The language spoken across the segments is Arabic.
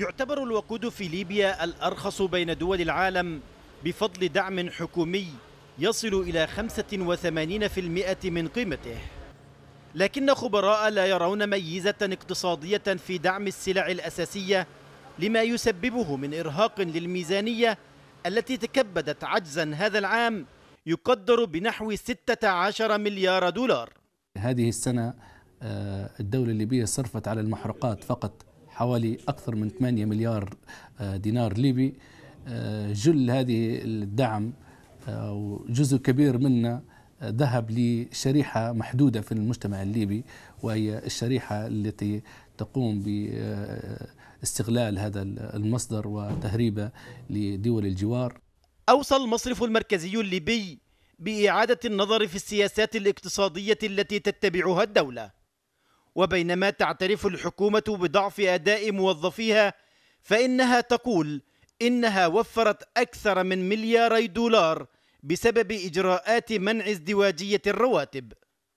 يعتبر الوقود في ليبيا الأرخص بين دول العالم بفضل دعم حكومي يصل إلى 85% من قيمته لكن خبراء لا يرون ميزة اقتصادية في دعم السلع الأساسية لما يسببه من إرهاق للميزانية التي تكبدت عجزا هذا العام يقدر بنحو 16 مليار دولار هذه السنة آه، الدولة الليبية صرفت على المحرقات فقط حوالي أكثر من 8 مليار آه، دينار ليبي آه، جل هذه الدعم آه، وجزء كبير منه ذهب لشريحة محدودة في المجتمع الليبي وهي الشريحة التي تقوم باستغلال هذا المصدر وتهريبه لدول الجوار أوصى المصرف المركزي الليبي بإعادة النظر في السياسات الاقتصادية التي تتبعها الدولة وبينما تعترف الحكومة بضعف أداء موظفيها فإنها تقول إنها وفرت أكثر من ملياري دولار بسبب إجراءات منع ازدواجية الرواتب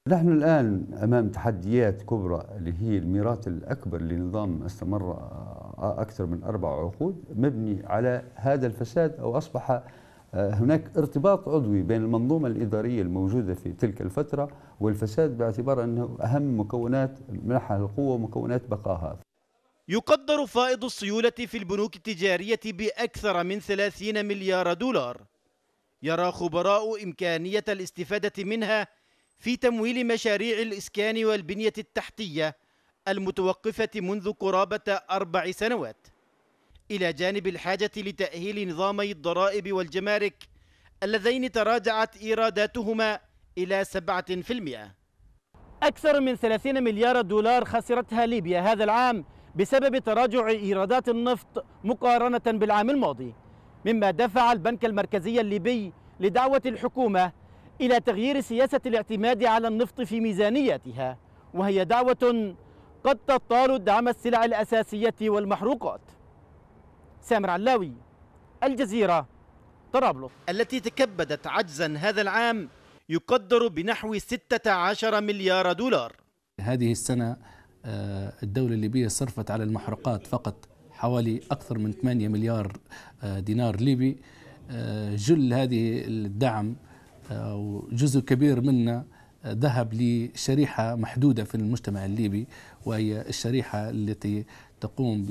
نحن الآن أمام تحديات كبرى اللي هي الميراث الأكبر لنظام استمر أكثر من أربع عقود مبني على هذا الفساد أو أصبح هناك ارتباط عضوي بين المنظومة الإدارية الموجودة في تلك الفترة والفساد باعتبار أنه أهم مكونات منحها القوة ومكونات بقاها يقدر فائض السيولة في البنوك التجارية بأكثر من 30 مليار دولار يرى خبراء إمكانية الاستفادة منها في تمويل مشاريع الإسكان والبنية التحتية المتوقفة منذ قرابة أربع سنوات إلى جانب الحاجة لتأهيل نظامي الضرائب والجمارك اللذين تراجعت إيراداتهما إلى 7%. أكثر من 30 مليار دولار خسرتها ليبيا هذا العام بسبب تراجع إيرادات النفط مقارنة بالعام الماضي مما دفع البنك المركزي الليبي لدعوة الحكومة إلى تغيير سياسة الاعتماد على النفط في ميزانياتها وهي دعوة قد تطال دعم السلع الأساسية والمحروقات سامر علاوي الجزيرة طرابلس التي تكبدت عجزا هذا العام يقدر بنحو 16 مليار دولار هذه السنة آه، الدولة الليبية صرفت على المحروقات فقط حوالي أكثر من 8 مليار آه، دينار ليبي آه، جل هذه الدعم وجزء كبير منه ذهب لشريحة محدودة في المجتمع الليبي وهي الشريحة التي تقوم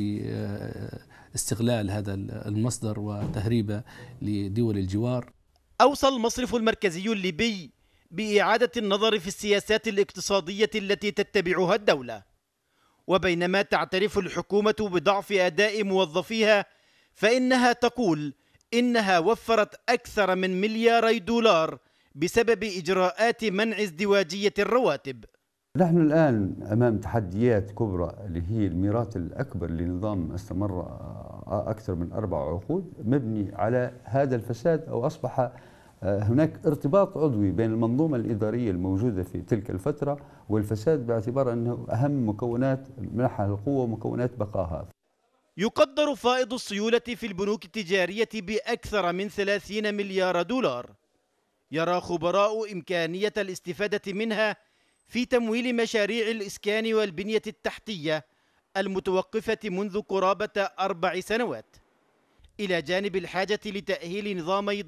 باستغلال هذا المصدر وتهريبه لدول الجوار أوصى المصرف المركزي الليبي بإعادة النظر في السياسات الاقتصادية التي تتبعها الدولة وبينما تعترف الحكومة بضعف أداء موظفيها فإنها تقول إنها وفرت أكثر من ملياري دولار بسبب إجراءات منع ازدواجية الرواتب نحن الآن أمام تحديات كبرى اللي هي الميراث الأكبر لنظام استمر أكثر من أربع عقود مبني على هذا الفساد أو أصبح آه، هناك ارتباط عضوي بين المنظومة الإدارية الموجودة في تلك الفترة والفساد باعتبار أنه أهم مكونات منحها القوة ومكونات بقاها يقدر فائض السيولة في البنوك التجارية بأكثر من 30 مليار دولار يرى خبراء إمكانية الاستفادة منها في تمويل مشاريع الإسكان والبنية التحتية المتوقفة منذ قرابة أربع سنوات إلى جانب الحاجة لتأهيل نظامي